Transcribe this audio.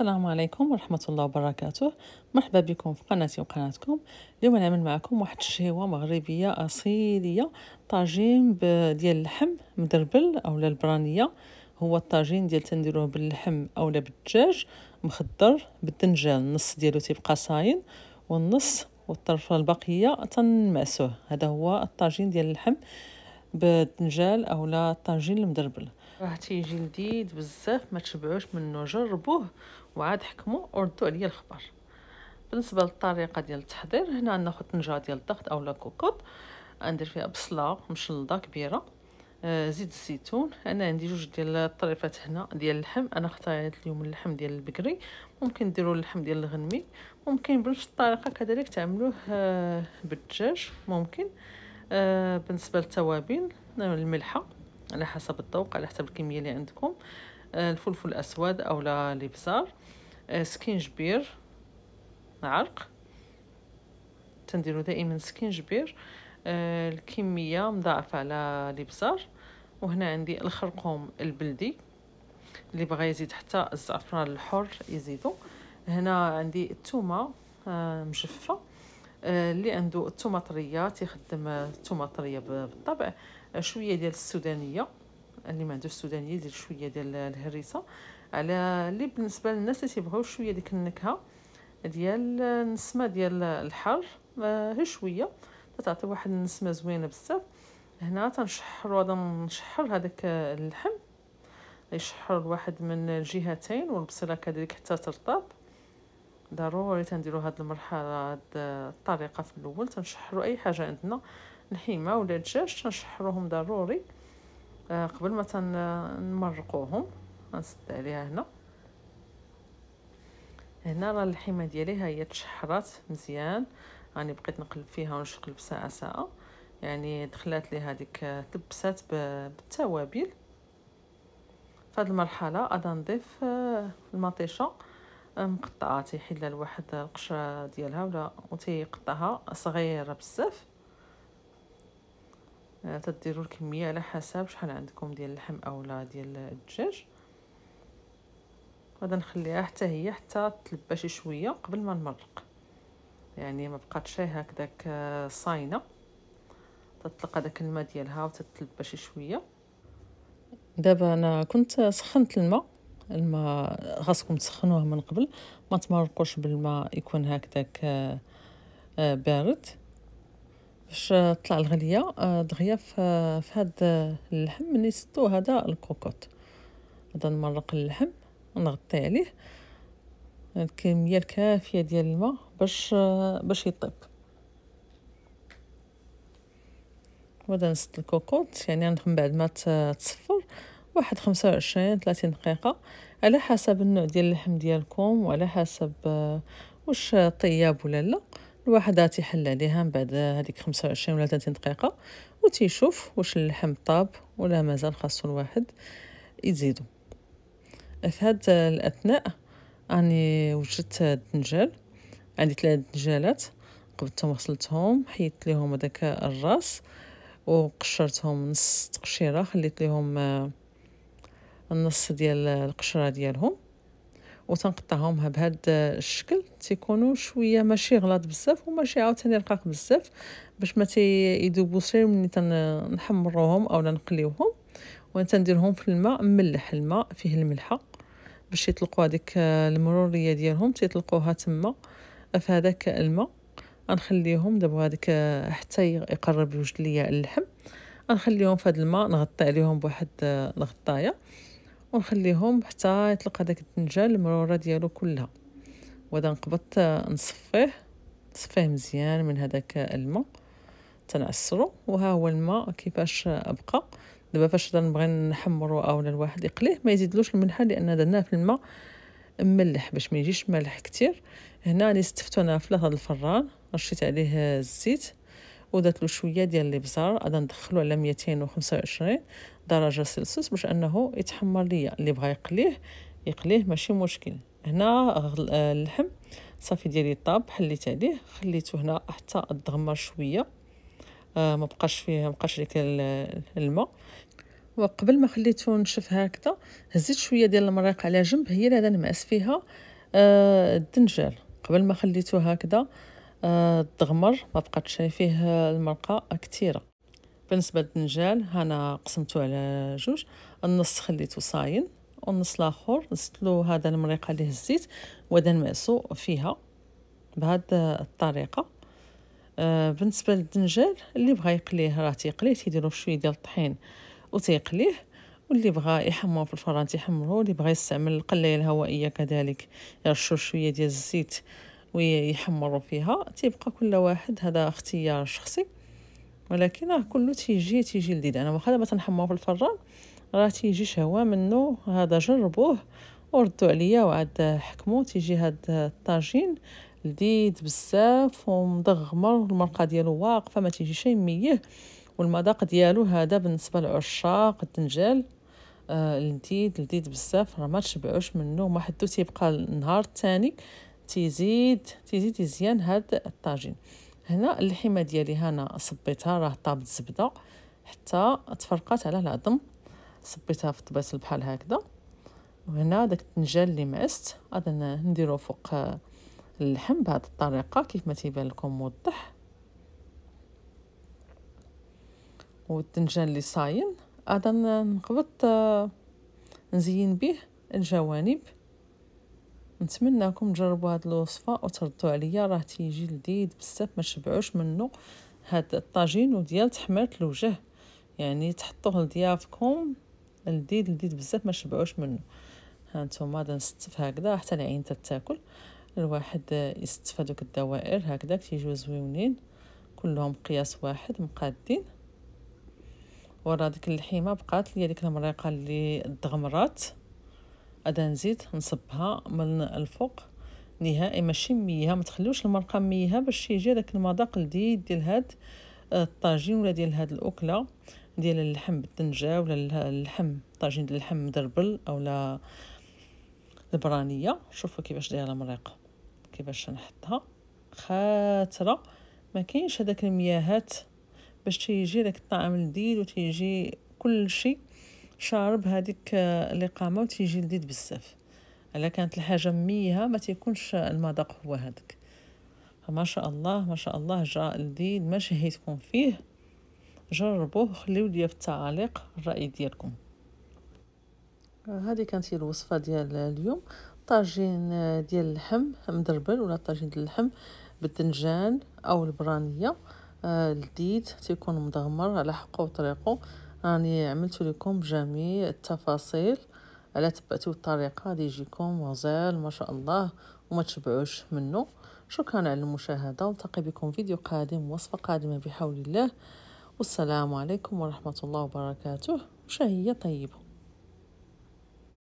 السلام عليكم ورحمة الله وبركاته مرحبا بكم في قناتي وقناتكم اليوم نعمل معكم واحد الشهوة مغربية أصيلية طاجين ديال اللحم مدربل أو البرانية هو الطاجين ديال تنديروه باللحم أو بالدجاج مخضر بالدنجال النص ديالو تيبقى صاين والنص والطرفة البقية تنمعسوه هذا هو الطاجين ديال اللحم بالدنجال أو الطاجين المدربل راه تيجي لذيذ بزاف ما تشبعوش منه جربوه وعاد حكموا وردوا عليا الخبر بالنسبه للطريقه ديال التحضير هنا عندنا طنجره ديال الضغط اولا كوكوط غندير فيها بصله مشلضه كبيره آه، زيت الزيتون انا عندي جوج ديال الطريفات هنا ديال اللحم انا اختاريت اليوم اللحم ديال البقري ممكن ديروا اللحم ديال الغنمي ممكن بنفس الطريقه كذلك تعملوه آه، بالدجاج ممكن آه، بالنسبه للتوابل الملحه على حسب الذوق على حسب الكميه اللي عندكم الفلفل الأسود أو الابزار آه، سكينجبير عرق تنديرو دائما سكينجبير آه، الكمية مضاعفة على الابزار وهنا عندي الخرقوم البلدي اللي بغى يزيد حتى الزعفران الحر يزيدو هنا عندي الثومه آه، مجفه اللي عنده الطماطريه تيخدم طريه بالطبع شويه ديال السودانيه اللي ما عندوش السودانيه يدير شويه ديال الهريسه على اللي بالنسبه للناس اللي تيبغيو شويه ديك النكهه ديال النسمه ديال الحر هي آه، شويه تعطي واحد النسمه زوينه بزاف هنا تنشحر هذا نشحر هذاك اللحم يشحر واحد من الجهتين والبصله كذلك حتى ترطب ضروري تنديرو هاد المرحله هاد الطريقه في الاول تنشحرو اي حاجه عندنا الحيمه ولا الدجاج تنشحروهم ضروري آه، قبل ما تنمرقوهم غنسد عليها هنا هنا راه اللحمه ديالي ها هي تشحرات مزيان راني بقيت نقلب فيها ونشقلب ساعه ساعه يعني دخلات لي هذيك تلبسات بالتوابل فهاد المرحله غادا نضيف آه، المطيشه آه، مقطعه تيحل لها الواحد القشره ديالها ولا وتيقطعها صغيره بزاف آه، تديروا الكميه على حسب شحال عندكم ديال اللحم اولا ديال الدجاج غادا نخليها حتى هي حتى تلبى شي شويه قبل ما نمرق يعني ما بقاتش هكذاك آه، صاينه تطلق هذاك الماء ديالها وتتلبى شي شويه دابا انا كنت سخنت الماء الماء خاصكم تسخنوه من قبل ما تمرقوش بالماء يكون هكذاك آه، بارد باش طلع الغليه آه، دغيا في هاد اللحم ملي سطو هذا الكوكوط هذا نمرق اللحم ونغطي عليه الكميه الكافيه ديال الماء باش باش يطيب وهذا نسد الكوكوط يعني من بعد ما تصفر واحد خمسة وعشرين ثلاثين دقيقة على حسب النوع ديال اللحم ديالكم وعلى حسب آه، واش طياب ولا لا الواحد تيحل عليها من بعد هذيك 25 ولا 30 دقيقه وتيشوف واش اللحم طاب ولا مازال خاصو الواحد يزيدو في هاد الاثناء راني وجدت الدنجال عندي ثلاث دنجالات قبضتهم وغسلتهم حيدت ليهم هذاك الراس وقشرتهم نص تقشيره خليت ليهم النص ديال القشره ديالهم وتنقطعهم بهذا الشكل تيكونوا شويه ماشي غلاط بزاف وماشي عاوتاني رقاق بزاف باش ما تيذوبوش ملي تنحمروهم اولا نقليوهم وانا تنديرهم في الماء ملح الماء فيه الملحه باش يطلقوا هذيك المروريه ديالهم تيطلقوها تما في هذاك الماء غنخليهم دابا هذيك حتى يقرب يوجد ليا اللحم غنخليهم في هذا الماء نغطي عليهم بواحد الغطايه ونخليهم حتى يطلق هذاك الدنجال المروره ديالو كلها وهذا نقبط نصفيه نصفيه مزيان من هذاك الماء تنعصرو وها هو الماء كيفاش بقى دابا فاش نبغي نحمرو اولا الواحد يقليه ما يزيدلوش الملح لان درناه في الماء ملح باش ما يجيش ملح كتير هنا اللي استفتو انا في هذا الفران رشيت عليه الزيت ودرت له شويه ديال الابزار غادا ندخلو على 225 درجه سلسيوس باش انه يتحمر ليا اللي بغا يقليه يقليه ماشي مشكل هنا آه، اللحم صافي ديالي طاب حليت عليه خليته هنا حتى تغمر شويه آه ما بقاش فيه ما بقاش ديك الماء وقبل ما خليته نشف هكذا هزيت شويه ديال المريق على جنب هي اللي غادا نمعس فيها آه الدنجال قبل ما خليته هكذا الضغمر ما بقاتش فيه المرقه كثيره بالنسبه للدنجال هنا قسمته على جوج النص خليته صاين والنص الاخر نزلت له هذا المريقه اللي هزيت وهذا المعسو فيها بهذه الطريقه آه، بالنسبه للدنجال اللي بغى يقليه راه تيقليه تيديرو شوية ديال الطحين وتيقليه واللي بغى يحمر في الفران تيحمرو اللي بغى يستعمل القلايه الهوائيه كذلك يرشو شويه ديال الزيت ويحمروا فيها تيبقى كل واحد هذا اختيار شخصي ولكن راه كله تيجي تيجي لذيذ انا واخا دابا تنحمر في الفران راه تيجي شهوه منه هذا جربوه وردوا عليا وعاد حكموا تيجي هاد الطاجين لذيذ بزاف ومدغمر المرقه ديالو واقفه ما تيجي شي ميه والمذاق ديالو هذا بالنسبه لعشاق الدنجال آه لذيذ لذيذ بزاف راه ما تشبعوش منه ما حدو تيبقى النهار الثاني تيزيد تيزيد مزيان هاد الطاجين هنا اللحمه ديالي هنا صبيتها راه طابت زبده حتى تفرقات على العظم صبيتها في الطباسل بحال هكذا وهنا داك التنجان اللي معست غادي نديرو فوق اللحم بهاد الطريقه كيف ما تيبان لكم موضح والتنجان اللي صاين غادي نقبط آه، نزين به الجوانب نتمنىكم تجربوا هاد الوصفه وتردوا عليا راه تيجي لذيذ بزاف ما تشبعوش منه هاد الطاجين ديال تحميره الوجه يعني تحطوه لضيافكم لذيذ لذيذ بزاف ما تشبعوش منه ها نتوما غادي نستف هكذا حتى العين تتاكل الواحد يستف هذوك الدوائر هكذا كيجيو زويونين كلهم قياس واحد مقادين ورا ديك اللحيمه بقات لي ديك المريقه اللي دغمرات أدان نزيد نصبها من الفوق نهائي ماشي ميها ما تخليوش المرقه ميها باش يجي داك المذاق لذيذ ديال هاد آه، الطاجين ولا ديال هاد الاكله ديال اللحم بالدنجه ولا اللحم طاجين ديال اللحم مدربل اولا البرانيه شوفوا كيفاش دايره المريقه كيفاش نحطها خاطره ما كاينش هذاك المياهات باش تيجي داك الطعم لذيذ وتيجي كل شيء شارب بهذيك الإقامة وتيجي لذيذ بزاف الا كانت الحاجه ميها ما تيكونش المذاق هو هذاك فما شاء الله ما شاء الله جاء لذيذ ما شهيتكم فيه جربوه خليو ليا في التعاليق الراي ديالكم هذه كانت هي الوصفه ديال اليوم طاجين ديال اللحم مدربل ولا طاجين ديال اللحم بالدنجان او البرانيه آه، لذيذ تيكون مدغمر على حقه وطريقه راني عملت لكم جميع التفاصيل على تبعتوا الطريقه غادي يجيكم غزال ما شاء الله وما تشبعوش منه شكرا على المشاهده ونلتقي بكم فيديو قادم وصفه قادمه بحول الله والسلام عليكم ورحمه الله وبركاته وشهيه طيبه